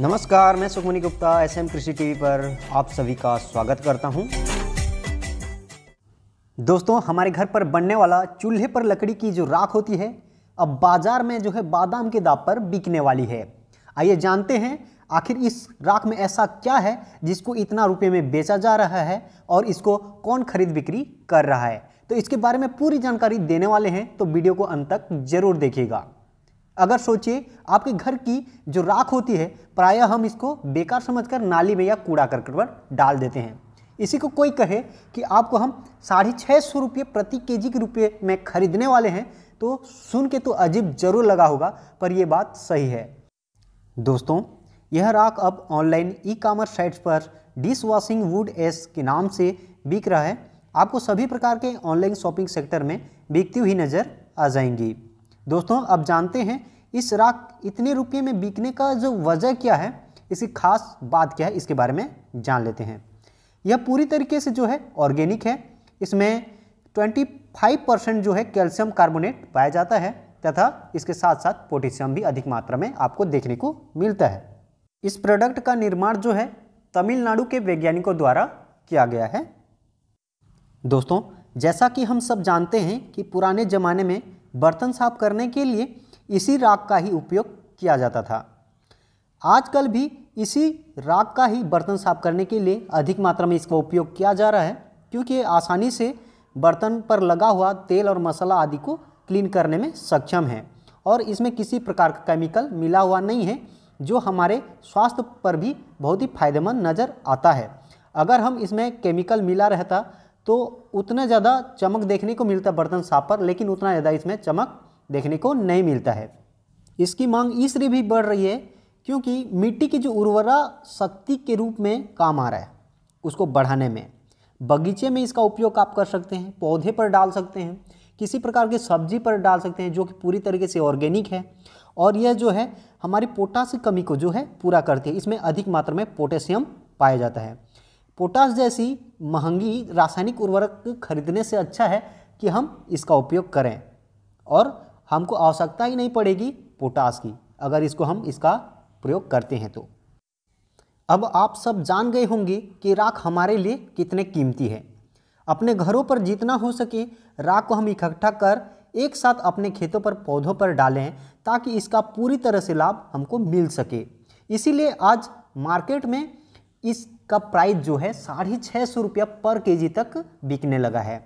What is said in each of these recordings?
नमस्कार मैं Sukhmani Gupta S M Krishi TV पर आप सभी का स्वागत करता हूं। दोस्तों हमारे घर पर बनने वाला चूल्हे पर लकड़ी की जो राख होती है अब बाजार में जो है बादाम के दाम पर बिकने वाली है आइए जानते हैं आखिर इस राख में ऐसा क्या है जिसको इतना रुपये में बेचा जा रहा है और इसको कौन खरीद बिक्री कर रहा है तो इसके बारे में पूरी जानकारी देने वाले हैं तो वीडियो को अंत तक जरूर देखिएगा अगर सोचिए आपके घर की जो राख होती है प्रायः हम इसको बेकार समझकर नाली में या कूड़ा करकट पर डाल देते हैं इसी को कोई कहे कि आपको हम साढ़े छः सौ रुपये प्रति के जी के रुपये में खरीदने वाले हैं तो सुन के तो अजीब जरूर लगा होगा पर यह बात सही है दोस्तों यह राख अब ऑनलाइन ई कॉमर्स साइट्स पर डिश वॉशिंग वुड एस के नाम से बिक रहा है आपको सभी प्रकार के ऑनलाइन शॉपिंग सेक्टर में बिकती हुई नज़र आ जाएंगी दोस्तों अब जानते हैं इस राख इतने रुपये में बिकने का जो वजह क्या है इसकी खास बात क्या है इसके बारे में जान लेते हैं यह पूरी तरीके से जो है ऑर्गेनिक है इसमें 25 परसेंट जो है कैल्शियम कार्बोनेट पाया जाता है तथा इसके साथ साथ पोटेशियम भी अधिक मात्रा में आपको देखने को मिलता है इस प्रोडक्ट का निर्माण जो है तमिलनाडु के वैज्ञानिकों द्वारा किया गया है दोस्तों जैसा कि हम सब जानते हैं कि पुराने ज़माने में बर्तन साफ करने के लिए इसी राख का ही उपयोग किया जाता था आजकल भी इसी राख का ही बर्तन साफ करने के लिए अधिक मात्रा में इसका उपयोग किया जा रहा है क्योंकि आसानी से बर्तन पर लगा हुआ तेल और मसाला आदि को क्लीन करने में सक्षम है और इसमें किसी प्रकार का केमिकल मिला हुआ नहीं है जो हमारे स्वास्थ्य पर भी बहुत ही फायदेमंद नज़र आता है अगर हम इसमें केमिकल मिला रहता तो उतना ज़्यादा चमक देखने को मिलता बर्तन साफ पर लेकिन उतना ज़्यादा इसमें चमक देखने को नहीं मिलता है इसकी मांग इसलिए भी बढ़ रही है क्योंकि मिट्टी की जो उर्वरा शक्ति के रूप में काम आ रहा है उसको बढ़ाने में बगीचे में इसका उपयोग आप कर सकते हैं पौधे पर डाल सकते हैं किसी प्रकार की सब्जी पर डाल सकते हैं जो कि पूरी तरीके से ऑर्गेनिक है और यह जो है हमारी पोटास की कमी को जो है पूरा करती है इसमें अधिक मात्रा में पोटेशियम पाया जाता है पोटास जैसी महंगी रासायनिक उर्वरक खरीदने से अच्छा है कि हम इसका उपयोग करें और हमको आवश्यकता ही नहीं पड़ेगी पोटास की अगर इसको हम इसका प्रयोग करते हैं तो अब आप सब जान गए होंगे कि राख हमारे लिए कितने कीमती है अपने घरों पर जितना हो सके राख को हम इकट्ठा कर एक साथ अपने खेतों पर पौधों पर डालें ताकि इसका पूरी तरह से लाभ हमको मिल सके इसीलिए आज मार्केट में इसका प्राइस जो है साढ़े छः सौ रुपया पर केजी तक बिकने लगा है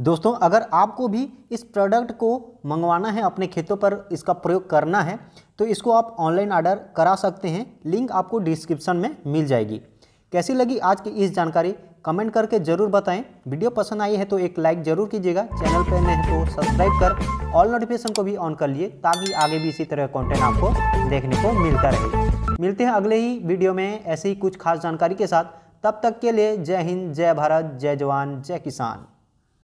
दोस्तों अगर आपको भी इस प्रोडक्ट को मंगवाना है अपने खेतों पर इसका प्रयोग करना है तो इसको आप ऑनलाइन ऑर्डर करा सकते हैं लिंक आपको डिस्क्रिप्शन में मिल जाएगी कैसी लगी आज की इस जानकारी कमेंट करके ज़रूर बताएं वीडियो पसंद आई है तो एक लाइक ज़रूर कीजिएगा चैनल पर नए तो सब्सक्राइब कर ऑल नोटिफिकेशन को भी ऑन कर लिए ताकि आगे भी इसी तरह कंटेंट आपको देखने को मिलता रहे मिलते हैं अगले ही वीडियो में ऐसे ही कुछ खास जानकारी के साथ तब तक के लिए जय हिंद जय भारत जय जवान जय किसान